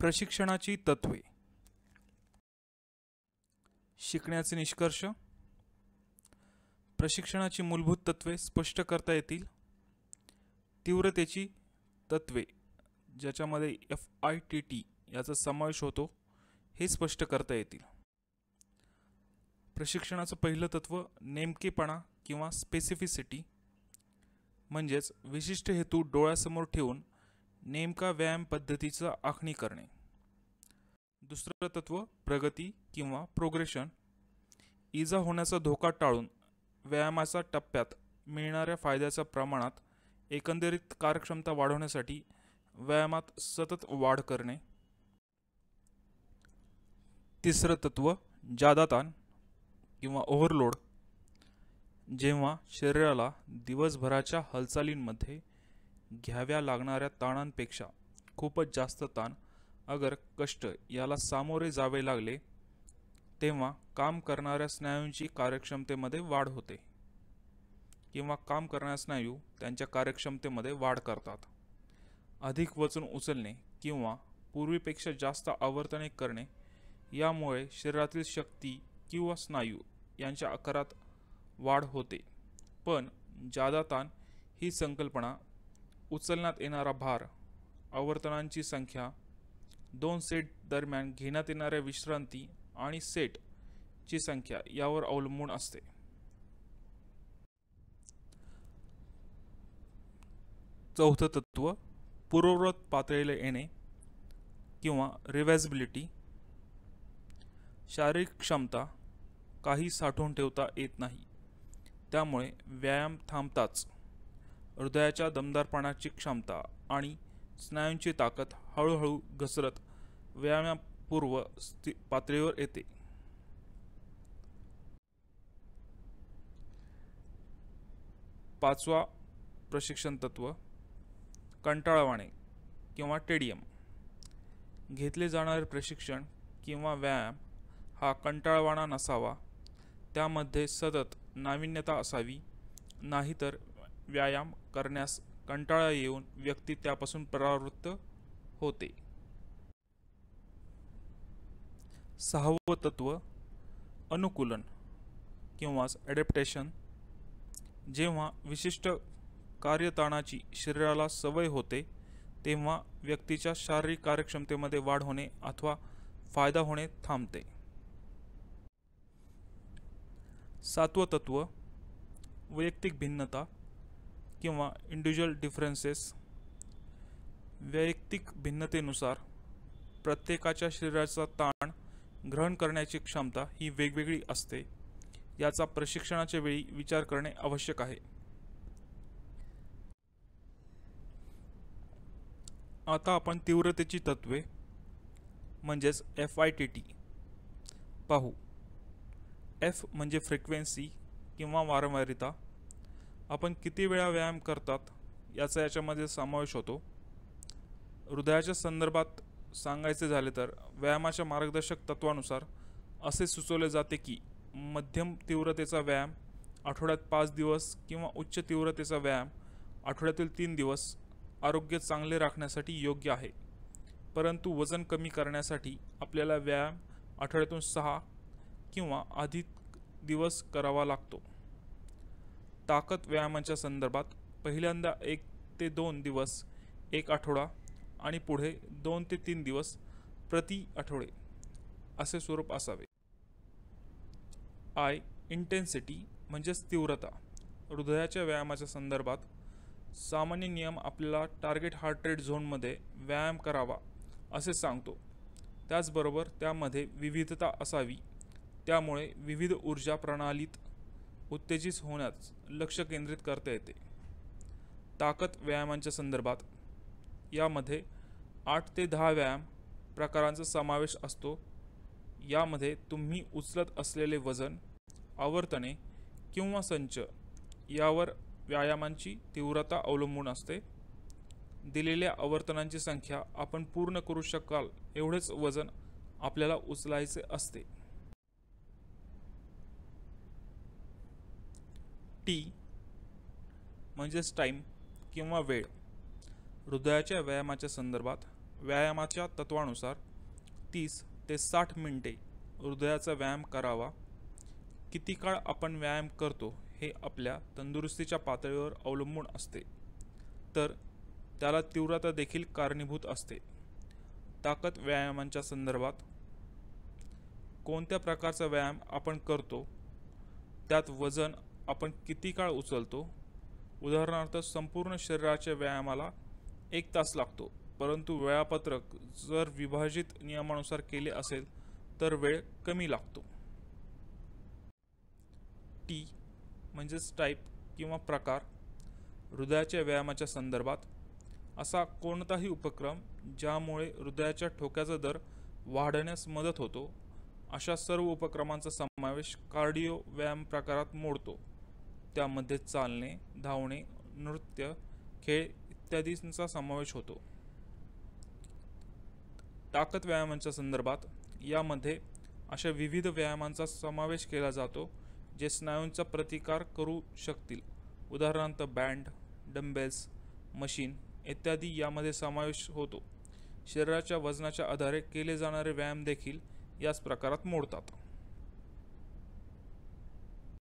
प्रशिक्षणाची तत्वे शिकण्याचे निष्कर्ष प्रशिक्षणाची मूलभूत तत्वे स्पष्ट करता येतील तीव्रतेची तत्वे ज्याच्यामध्ये एफ आय टी टी याचा समावेश होतो हे स्पष्ट करता येतील प्रशिक्षणाचं पहिलं तत्त्व नेमकेपणा किंवा स्पेसिफिसिटी म्हणजेच विशिष्ट हेतू डोळ्यासमोर ठेवून नेमका व्यायाम पद्धतीचं आखणी करणे दुसरं तत्व प्रगती किंवा प्रोग्रेशन इजा होण्याचा धोका टाळून व्यायामाच्या टप्प्यात मिळणाऱ्या फायद्याच्या प्रमाणात एकंदरीत कार्यक्षमता वाढवण्यासाठी व्यायामात सतत वाढ करणे तिसरं तत्व जादा ताण किंवा ओव्हरलोड जेव्हा शरीराला दिवसभराच्या हालचालींमध्ये घ्याव्या लागणाऱ्या ताणांपेक्षा खूपच जास्त ताण अगर कष्ट याला सामोरे जावे लागले तेव्हा काम करणाऱ्या स्नायूंची कार्यक्षमतेमध्ये वाढ होते किंवा काम करणाऱ्या स्नायू त्यांच्या कार्यक्षमतेमध्ये वाढ करतात अधिक वचन उचलणे किंवा पूर्वीपेक्षा जास्त आवर्तने करणे यामुळे शरीरातील शक्ती किंवा स्नायू यांच्या आकारात वाढ होते पण जादा ताण ही संकल्पना उचलण्यात येणारा भार आवर्तनांची संख्या दोन सेट दरम्यान घेण्यात येणाऱ्या विश्रांती आणि ची संख्या यावर अवलंबून असते चौथं तत्त्व पूर्ववत पातळीला येणे किंवा रिव्हॅजिबिलिटी शारीरिक क्षमता काही साठवून ठेवता येत नाही त्यामुळे व्यायाम थांबताच हृदयाच्या दमदारपणाची क्षमता आणि स्नायूंची ताकद हळूहळू घसरत व्यायामापूर्व स्थि पातळीवर येते पाचवा प्रशिक्षण तत्व कंटाळवाणे किंवा टेडियम घेतले जाणारे प्रशिक्षण किंवा व्यायाम हा कंटाळवाणा नसावा त्यामध्ये सतत नाविन्यता असावी नाहीतर व्यायाम करण्यास कंटाळा येऊन व्यक्ती त्यापासून परावृत्त होते सहावं तत्व अनुकूलन किंवा ॲडॅप्टेशन जेव्हा विशिष्ट कार्यताणाची शरीराला सवय होते तेव्हा व्यक्तीच्या शारीरिक कार्यक्षमतेमध्ये वाढ होणे अथवा फायदा होणे थांबते सातवं तत्व वैयक्तिक भिन्नता किंवा इंडिव्हिज्युअल डिफरन्सेस वैयक्तिक भिन्नतेनुसार प्रत्येकाच्या शरीराचा ताण ग्रहण करण्याची क्षमता ही वेगवेगळी असते याचा प्रशिक्षणाच्या वेळी विचार करणे आवश्यक आहे आता आपण तीव्रतेची तत्वे म्हणजेच एफ आय टी टी पाहू एफ म्हणजे फ्रिक्वेन्सी किंवा वारंवारिता आपण किती वेळा व्यायाम करतात याचा याच्यामध्ये समावेश होतो हृदयाच्या संदर्भात सांगायचे झाले तर व्यायामाच्या मार्गदर्शक तत्वानुसार असे सुचवले जाते की मध्यम तीव्रतेचा व्यायाम आठवड्यात पाच दिवस किंवा उच्च तीव्रतेचा व्यायाम आठवड्यातील तीन दिवस आरोग्य चांगले राखण्यासाठी योग्य आहे परंतु वजन कमी करण्यासाठी आपल्याला व्यायाम आठवड्यातून सहा किंवा अधिक दिवस करावा लागतो ताकद व्यायामाच्या संदर्भात पहिल्यांदा एक ते दोन दिवस एक आठवडा आणि पुढे दोन ते तीन दिवस प्रति आठवडे असे स्वरूप असावे आय इंटेन्सिटी म्हणजेच तीव्रता हृदयाच्या व्यायामाच्या संदर्भात सामान्य नियम आपल्याला टार्गेट हार्ट रेट झोनमध्ये व्यायाम करावा असे सांगतो त्याचबरोबर त्यामध्ये विविधता असावी त्यामुळे विविध ऊर्जा प्रणालीत उत्तेजित होण्यास लक्ष केंद्रित करता येते ताकद व्यायामांच्या संदर्भात यामध्ये आठ ते दहा व्यायाम प्रकारांचा समावेश असतो यामध्ये तुम्ही उचलत असलेले वजन आवर्तने किंवा संच यावर व्यायामांची तीव्रता अवलंबून असते दिलेल्या आवर्तनांची संख्या आपण पूर्ण करू शकाल एवढेच वजन आपल्याला उचलायचे असते टी म्हणजेच टाईम किंवा वेळ हृदयाच्या व्यायामाच्या संदर्भात व्यायामाच्या तत्वानुसार तीस ते साठ मिनटे हृदयाचा व्यायाम करावा किती काळ आपण व्यायाम करतो हे आपल्या तंदुरुस्तीच्या पातळीवर अवलंबून असते तर त्याला तीव्रता देखील कारणीभूत असते ताकद व्यायामांच्या संदर्भात कोणत्या प्रकारचा व्यायाम आपण करतो त्यात वजन आपण किती काळ उचलतो उदाहरणार्थ संपूर्ण शरीराच्या व्यायामाला एक तास लागतो परंतु वेळापत्रक जर विभाजित नियमानुसार केले असेल तर वेळ कमी लागतो टी म्हणजेच टाईप किंवा प्रकार हृदयाच्या व्यायामाच्या संदर्भात असा कोणताही उपक्रम ज्यामुळे हृदयाच्या ठोक्याचा दर वाढण्यास मदत होतो अशा सर्व उपक्रमांचा समावेश कार्डिओ व्यायाम प्रकारात मोडतो त्यामध्ये चालणे धावणे नृत्य खेळ इत्यादींचा समावेश होतो ताकद व्यायामांच्या संदर्भात यामध्ये अशा विविध व्यायामांचा समावेश केला जातो जे स्नायूंचा प्रतिकार करू शकतील उदाहरणार्थ बँड डंबेल्स मशीन इत्यादी यामध्ये समावेश होतो शरीराच्या वजनाच्या आधारे केले जाणारे व्यायाम देखील याच प्रकारात मोडतात